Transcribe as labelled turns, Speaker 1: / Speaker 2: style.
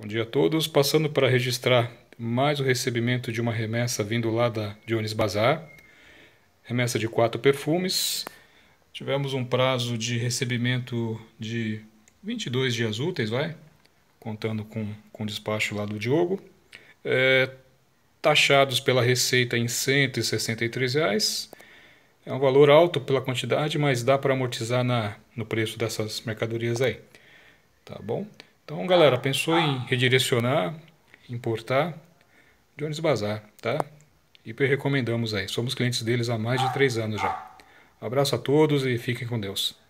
Speaker 1: Bom dia a todos. Passando para registrar mais o recebimento de uma remessa vindo lá da Dionis Bazar. Remessa de quatro perfumes. Tivemos um prazo de recebimento de 22 dias úteis, vai? Contando com, com o despacho lá do Diogo. É, taxados pela Receita em R$ 163. Reais. É um valor alto pela quantidade, mas dá para amortizar na, no preço dessas mercadorias aí. Tá bom? Então, galera, pensou em redirecionar, importar, Jones Bazar, tá? Hiper recomendamos aí. Somos clientes deles há mais de três anos já. Abraço a todos e fiquem com Deus.